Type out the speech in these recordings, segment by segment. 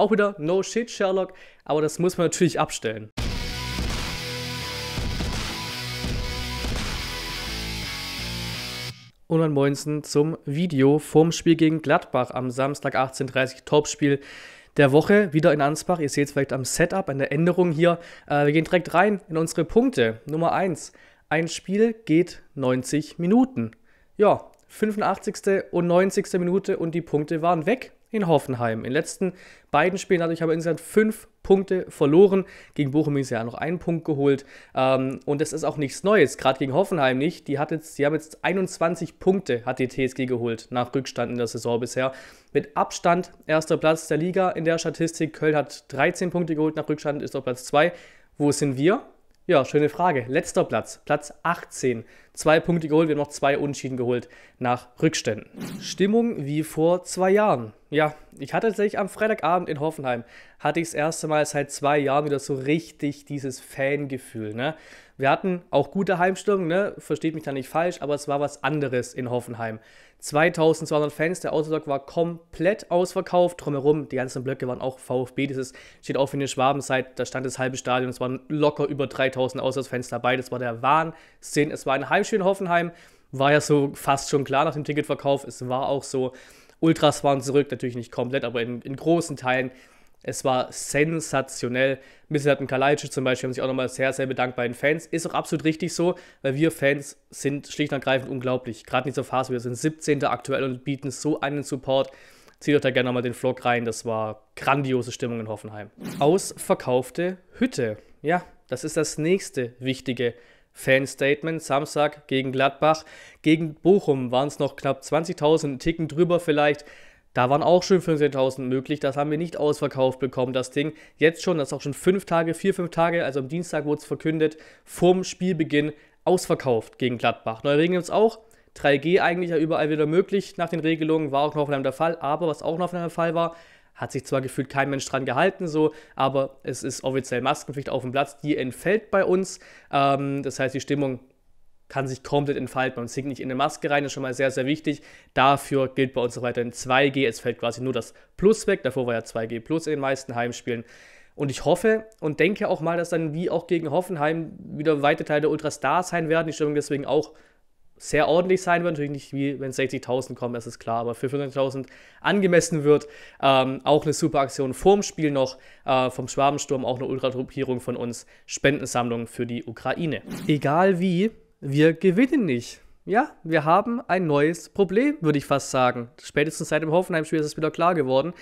Auch wieder No Shit Sherlock, aber das muss man natürlich abstellen. Und dann moinsen zum Video vom Spiel gegen Gladbach am Samstag 18.30 Uhr Topspiel der Woche wieder in Ansbach. Ihr seht es vielleicht am Setup, an der Änderung hier. Äh, wir gehen direkt rein in unsere Punkte. Nummer 1. Ein Spiel geht 90 Minuten. Ja, 85. und 90. Minute und die Punkte waren weg in Hoffenheim. In den letzten beiden Spielen hatte ich aber insgesamt fünf Punkte verloren. Gegen Bochum ist ja noch einen Punkt geholt. Ähm, und das ist auch nichts Neues, gerade gegen Hoffenheim nicht. Die, hat jetzt, die haben jetzt 21 Punkte, hat die TSG geholt, nach Rückstand in der Saison bisher. Mit Abstand erster Platz der Liga in der Statistik. Köln hat 13 Punkte geholt nach Rückstand, ist auf Platz 2. Wo sind wir? Ja, schöne Frage. Letzter Platz, Platz 18. Zwei Punkte geholt, wir haben noch zwei Unentschieden geholt nach Rückständen. Stimmung wie vor zwei Jahren. Ja, ich hatte tatsächlich am Freitagabend in Hoffenheim, hatte ich das erste Mal seit zwei Jahren wieder so richtig dieses Fangefühl. Ne? Wir hatten auch gute Heimstimmung, ne? versteht mich da nicht falsch, aber es war was anderes in Hoffenheim. 2200 Fans, der Autodock war komplett ausverkauft. Drumherum, die ganzen Blöcke waren auch VfB. Dieses steht auch für eine Schwabenzeit, da stand das halbe Stadion. Es waren locker über 3000 Auswärtsfans dabei. Das war der Wahnsinn. Es war ein Heimspiel in Hoffenheim. War ja so fast schon klar nach dem Ticketverkauf. Es war auch so. Ultras waren zurück, natürlich nicht komplett, aber in, in großen Teilen. Es war sensationell. Mislat und Kalajdzic zum Beispiel haben sich auch nochmal sehr, sehr bedankt bei den Fans. Ist auch absolut richtig so, weil wir Fans sind schlicht und ergreifend unglaublich. Gerade in dieser Phase, wir sind 17. aktuell und bieten so einen Support. Zieht euch da gerne nochmal den Vlog rein. Das war grandiose Stimmung in Hoffenheim. Ausverkaufte Hütte. Ja, das ist das nächste wichtige Fan-Statement. Samstag gegen Gladbach. Gegen Bochum waren es noch knapp 20.000, Ticken drüber vielleicht. Da waren auch schon 15.000 möglich, das haben wir nicht ausverkauft bekommen, das Ding. Jetzt schon, das ist auch schon fünf Tage, vier, fünf Tage, also am Dienstag wurde es verkündet, vorm Spielbeginn ausverkauft gegen Gladbach. Neuring gibt es auch, 3G eigentlich ja überall wieder möglich nach den Regelungen, war auch noch auf einem der Fall, aber was auch noch auf einem der Fall war, hat sich zwar gefühlt kein Mensch dran gehalten, so, aber es ist offiziell Maskenpflicht auf dem Platz, die entfällt bei uns. Ähm, das heißt, die Stimmung kann sich komplett entfalten. Man sinkt nicht in eine Maske rein, das ist schon mal sehr, sehr wichtig. Dafür gilt bei uns auch weiterhin 2G. Es fällt quasi nur das Plus weg. Davor war ja 2G Plus in den meisten Heimspielen. Und ich hoffe und denke auch mal, dass dann wie auch gegen Hoffenheim wieder weite Teile der Ultras da sein werden. Die Stimmung deswegen auch sehr ordentlich sein wird. Natürlich nicht wie, wenn 60.000 kommen, das ist klar, aber für 500.000 angemessen wird. Ähm, auch eine super Aktion vorm Spiel noch äh, vom Schwabensturm, auch eine Ultratruppierung von uns. Spendensammlung für die Ukraine. Egal wie, wir gewinnen nicht. Ja, wir haben ein neues Problem, würde ich fast sagen. Spätestens seit dem Hoffenheim-Spiel ist es wieder klar geworden.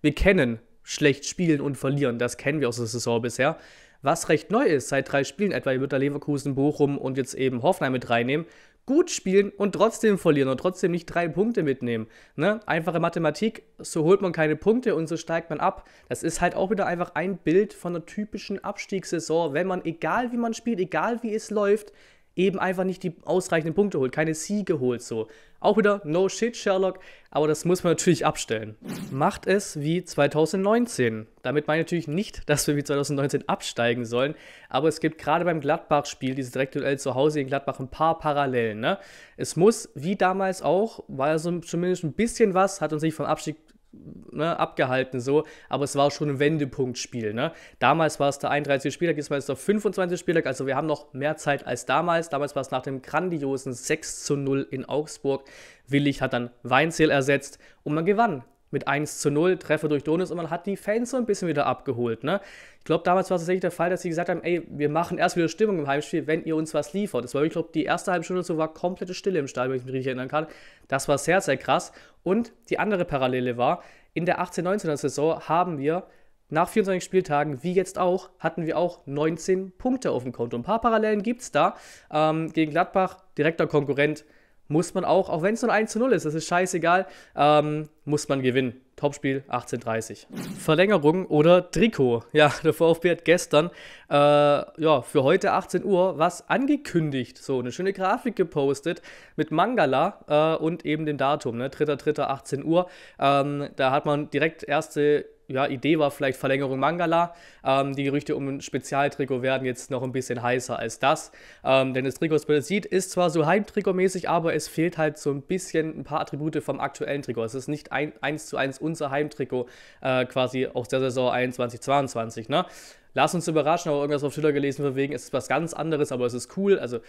Wir kennen schlecht spielen und verlieren. Das kennen wir aus der Saison bisher. Was recht neu ist, seit drei Spielen etwa, wird da Leverkusen, Bochum und jetzt eben Hoffenheim mit reinnehmen, gut spielen und trotzdem verlieren und trotzdem nicht drei Punkte mitnehmen. Ne? Einfache Mathematik, so holt man keine Punkte und so steigt man ab. Das ist halt auch wieder einfach ein Bild von einer typischen Abstiegssaison, wenn man, egal wie man spielt, egal wie es läuft, eben einfach nicht die ausreichenden Punkte holt, keine Siege holt so. Auch wieder no shit Sherlock, aber das muss man natürlich abstellen. Macht es wie 2019. Damit meine ich natürlich nicht, dass wir wie 2019 absteigen sollen, aber es gibt gerade beim Gladbach-Spiel, dieses Direktduell zu Hause in Gladbach, ein paar Parallelen. Ne? Es muss, wie damals auch, war ja so zumindest ein bisschen was, hat uns nicht vom Abstieg Ne, abgehalten so, aber es war schon ein Wendepunktspiel. Ne? Damals war es der 31. Spieltag, jetzt war es der 25. Spieltag, also wir haben noch mehr Zeit als damals. Damals war es nach dem grandiosen 6 zu 0 in Augsburg. Willig hat dann Weinzel ersetzt und man gewann mit 1 zu 0, Treffer durch Donis und man hat die Fans so ein bisschen wieder abgeholt. Ne? Ich glaube, damals war es tatsächlich der Fall, dass sie gesagt haben, ey, wir machen erst wieder Stimmung im Heimspiel, wenn ihr uns was liefert. Das war, ich glaube, die erste halbe Stunde so war komplette Stille im Stadion, wenn ich mich richtig erinnern kann. Das war sehr, sehr krass. Und die andere Parallele war, in der 18-19er Saison haben wir nach 24 Spieltagen, wie jetzt auch, hatten wir auch 19 Punkte auf dem Konto. Ein paar Parallelen gibt es da. Ähm, gegen Gladbach, direkter Konkurrent, muss man auch, auch wenn es nur 1 zu 0 ist, das ist scheißegal, ähm, muss man gewinnen. Topspiel 18:30. Verlängerung oder Trikot? Ja, der VfB hat gestern äh, ja, für heute 18 Uhr was angekündigt. So eine schöne Grafik gepostet mit Mangala äh, und eben dem Datum, ne? 3.3.18 Uhr. Ähm, da hat man direkt erste ja, Idee war vielleicht Verlängerung Mangala. Ähm, die Gerüchte um ein Spezialtrikot werden jetzt noch ein bisschen heißer als das. Ähm, denn das Trikot, das man sieht, ist zwar so Heimtrikot-mäßig, aber es fehlt halt so ein bisschen ein paar Attribute vom aktuellen Trikot. Es ist nicht ein, eins zu eins unser Heimtrikot, äh, quasi aus der Saison 21, 22. Ne? Lass uns überraschen, aber irgendwas auf Twitter gelesen, von wegen, es ist was ganz anderes, aber es ist cool. Also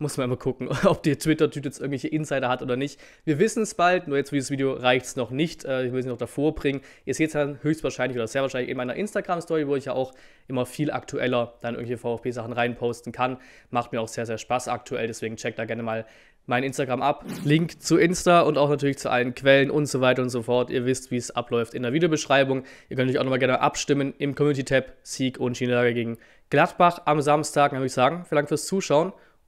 muss man immer gucken, ob die Twitter-Tüte jetzt irgendwelche Insider hat oder nicht. Wir wissen es bald, nur jetzt für dieses Video reicht es noch nicht. Äh, ich will es noch davor bringen. Ihr seht es dann höchstwahrscheinlich oder sehr wahrscheinlich in meiner Instagram-Story, wo ich ja auch immer viel aktueller dann irgendwelche VfB-Sachen reinposten kann. Macht mir auch sehr, sehr Spaß aktuell, deswegen checkt da gerne mal mein Instagram ab. Link zu Insta und auch natürlich zu allen Quellen und so weiter und so fort. Ihr wisst, wie es abläuft in der Videobeschreibung. Ihr könnt euch auch nochmal gerne abstimmen im Community-Tab Sieg und Niederlage gegen Gladbach am Samstag. Dann würde ich sagen, vielen Dank fürs Zuschauen